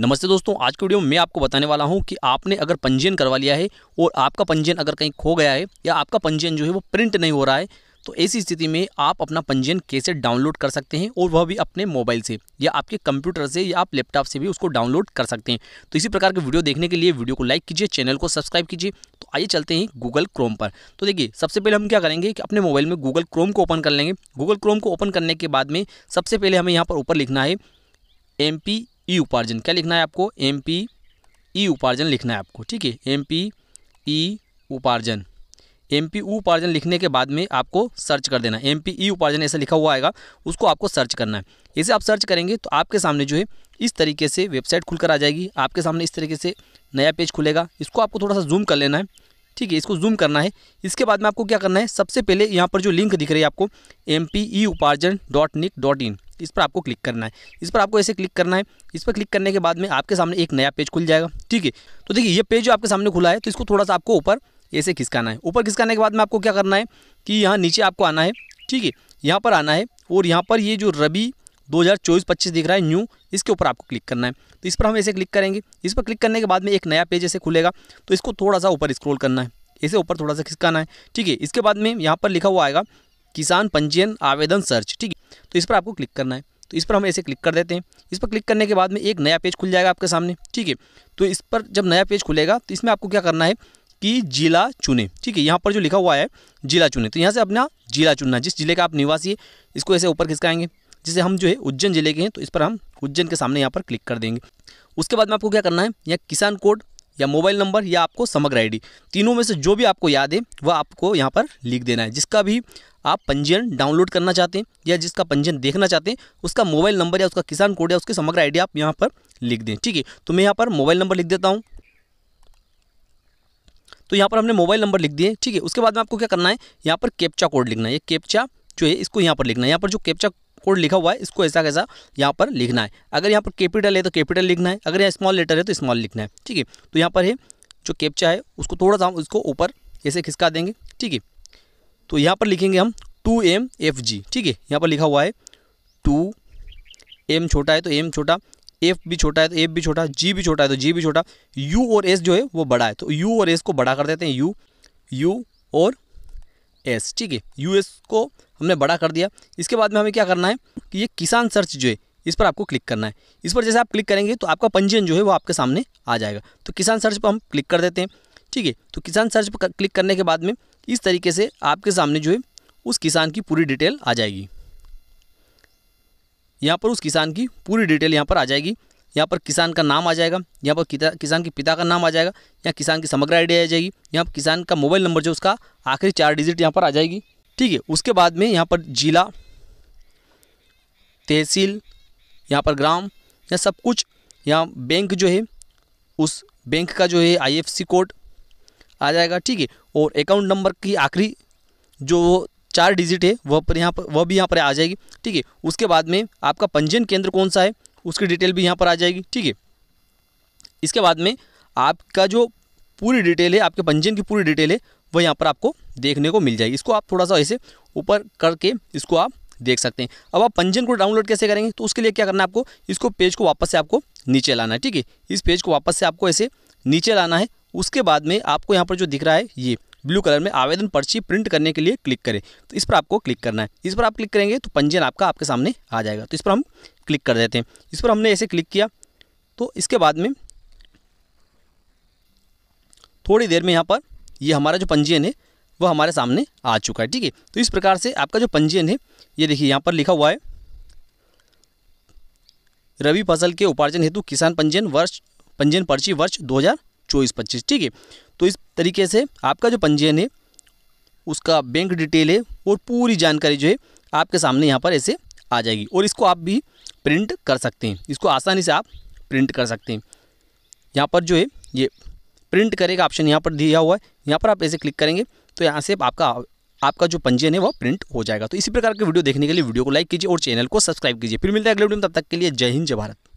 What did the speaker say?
नमस्ते दोस्तों आज के वीडियो में मैं आपको बताने वाला हूं कि आपने अगर पंजीयन करवा लिया है और आपका पंजीयन अगर कहीं खो गया है या आपका पंजीयन जो है वो प्रिंट नहीं हो रहा है तो ऐसी स्थिति में आप अपना पंजीयन कैसे डाउनलोड कर सकते हैं और वह भी अपने मोबाइल से या आपके कंप्यूटर से या आप लैपटॉप से भी उसको डाउनलोड कर सकते हैं तो इसी प्रकार के वीडियो देखने के लिए वीडियो को लाइक कीजिए चैनल को सब्सक्राइब कीजिए तो आइए चलते हैं गूगल क्रोम पर तो देखिए सबसे पहले हम क्या करेंगे कि अपने मोबाइल में गूगल क्रोम को ओपन कर लेंगे गूगल क्रोम को ओपन करने के बाद में सबसे पहले हमें यहाँ पर ऊपर लिखना है एम पी ई उपार्जन क्या लिखना है आपको एम पी ई उपार्जन लिखना है आपको ठीक है एम पी ई उपार्जन एम पी e उपार्जन लिखने के बाद में आपको सर्च कर देना एम पी ई उपार्जन ऐसा लिखा हुआ आएगा उसको आपको सर्च करना है इसे आप सर्च करेंगे तो आपके सामने जो है इस तरीके से वेबसाइट खुलकर आ जाएगी आपके सामने इस तरीके से नया पेज खुलेगा इसको आपको थोड़ा सा जूम कर लेना है ठीक है इसको जूम करना है इसके बाद में आपको क्या करना है सबसे पहले यहाँ पर जो लिंक दिख रही है आपको एम पी ई उपार्जन डॉट निक डॉट इन इस पर आपको क्लिक करना है इस पर आपको ऐसे क्लिक करना है इस पर क्लिक करने के बाद में आपके सामने एक नया पेज खुल जाएगा ठीक है तो देखिए ये पेज जो आपके सामने खुला है तो इसको थोड़ा सा आपको ऊपर ऐसे खिसकाना है ऊपर खिसकाने के बाद में आपको क्या करना है कि यहाँ नीचे आपको आना है ठीक है यहाँ पर आना है और यहाँ पर ये जो रबी दो हज़ार दिख रहा है न्यू इसके ऊपर आपको क्लिक करना है तो इस पर हम ऐसे क्लिक करेंगे इस पर क्लिक करने के बाद में एक नया पेज ऐसे खुलेगा तो इसको थोड़ा सा ऊपर स्क्रॉल करना है ऐसे ऊपर थोड़ा सा खिसकाना है ठीक है इसके बाद में यहाँ पर लिखा हुआ आएगा किसान पंजीयन आवेदन सर्च ठीक है तो इस पर आपको क्लिक करना है तो इस पर हम ऐसे क्लिक कर देते हैं इस पर क्लिक करने के बाद में एक नया पेज खुल जाएगा आपके सामने ठीक है तो इस पर जब नया पेज खुलेगा तो इसमें आपको क्या करना है कि जिला चुने ठीक है यहाँ पर जो लिखा हुआ है जिला चुने तो यहाँ से अपना जिला चुनना जिस जिले का आप निवासी है इसको ऐसे ऊपर खिसकाएंगे जिसे हम जो है उज्जैन जिले के हैं तो इस पर हम उज्जैन के सामने यहाँ पर क्लिक कर देंगे उसके बाद में आपको क्या करना है यहाँ किसान कोड या मोबाइल नंबर या आपको समग्र आईडी तीनों में से जो भी आपको याद है वह आपको यहाँ पर लिख देना है जिसका भी आप पंजीयन डाउनलोड करना चाहते हैं या जिसका पंजीयन देखना चाहते हैं उसका मोबाइल नंबर या उसका किसान कोड या उसकी समग्र आईडी आप यहाँ पर लिख दें ठीक है तो मैं यहाँ पर मोबाइल नंबर लिख देता हूँ तो यहाँ पर हमने मोबाइल नंबर लिख दिए ठीक है उसके बाद में आपको क्या करना है यहाँ पर कैप्चा कोड लिखना है ये कैप्चा जो है इसको यहाँ पर लिखना है यहाँ पर जो कैप्चा कोड लिखा हुआ है इसको ऐसा कैसा यहाँ पर लिखना है अगर यहाँ पर कैपिटल है तो कैपिटल लिखना है अगर यहाँ स्मॉल लेटर है तो स्मॉल लिखना है ठीक है तो यहाँ पर है जो कैप्चा है उसको थोड़ा सा हम उसको ऊपर ऐसे खिसका देंगे ठीक है तो यहाँ पर लिखेंगे हम टू एम एफ जी ठीक है यहाँ पर लिखा हुआ है टू एम छोटा है तो एम छोटा एफ भी छोटा है तो एफ भी छोटा जी भी छोटा है तो जी भी छोटा यू और एस जो है वो बड़ा है तो यू और एस को बड़ा कर देते हैं यू यू और एस ठीक है यू एस को हमने बड़ा कर दिया इसके बाद में हमें क्या करना है कि ये किसान सर्च जो है इस पर आपको क्लिक करना है इस पर जैसे आप क्लिक करेंगे तो आपका पंजीयन जो है वो आपके सामने आ जाएगा तो किसान सर्च पर हम क्लिक कर देते हैं ठीक है तो किसान सर्च पर क्लिक करने के बाद में इस तरीके से आपके सामने जो है उस किसान की पूरी डिटेल आ जाएगी यहाँ पर उस किसान की पूरी डिटेल यहाँ पर आ जाएगी यहाँ पर किसान का नाम आ जाएगा यहाँ पर किसान के पिता का नाम आ जाएगा यहाँ किसान की समग्र आइडिया आ जाएगी यहाँ पर किसान का मोबाइल नंबर जो उसका आखिरी चार डिजिट यहाँ पर आ जाएगी ठीक है उसके बाद में यहाँ पर जिला तहसील यहाँ पर ग्राम या सब कुछ यहाँ बैंक जो है उस बैंक का जो है आईएफसी कोड आ जाएगा ठीक है और अकाउंट नंबर की आखिरी जो चार डिजिट है वह पर यहाँ पर वह भी यहाँ पर आ जाएगी ठीक है उसके बाद में आपका पंजीयन केंद्र कौन सा है उसकी डिटेल भी यहाँ पर आ जाएगी ठीक है इसके बाद में आपका जो पूरी डिटेल है आपके पंजीयन की पूरी डिटेल है वह यहाँ पर आपको देखने को मिल जाएगी इसको आप थोड़ा सा ऐसे ऊपर करके इसको आप देख सकते हैं अब आप पंजन को डाउनलोड कैसे करेंगे तो उसके लिए क्या करना है आपको इसको पेज को वापस से आपको नीचे लाना है ठीक है इस पेज को वापस से आपको ऐसे नीचे लाना है उसके बाद में आपको यहाँ पर जो दिख रहा है ये ब्लू कलर में आवेदन पर्ची प्रिंट करने के लिए क्लिक करें तो इस पर आपको क्लिक करना है इस पर आप क्लिक करेंगे तो पंजीयन आपका आपके सामने आ जाएगा तो इस पर हम क्लिक कर देते हैं इस पर हमने ऐसे क्लिक किया तो इसके बाद में थोड़ी देर में यहाँ पर ये हमारा जो पंजीयन है वो हमारे सामने आ चुका है ठीक है तो इस प्रकार से आपका जो पंजीयन है ये देखिए यहाँ पर लिखा हुआ है रवि फसल के उपार्जन हेतु किसान पंजीयन वर्ष पंजीयन पर्ची वर्ष दो हज़ार चौबीस पच्चीस ठीक है तो इस तरीके से आपका जो पंजीयन है उसका बैंक डिटेल है और पूरी जानकारी जो है आपके सामने यहाँ पर ऐसे आ जाएगी और इसको आप भी प्रिंट कर सकते हैं इसको आसानी से आप प्रिंट कर सकते हैं यहाँ पर जो है ये प्रिंट करेगा ऑप्शन यहाँ पर दिया हुआ है यहाँ पर आप ऐसे क्लिक करेंगे तो यहाँ से आपका आपका जो पंजीयन है वो प्रिंट हो जाएगा तो इसी प्रकार के वीडियो देखने के लिए वीडियो को लाइक कीजिए और चैनल को सब्सक्राइब कीजिए फिर मिलते हैं अगले वीडियो में तब तक के लिए जय हिंद जय भारत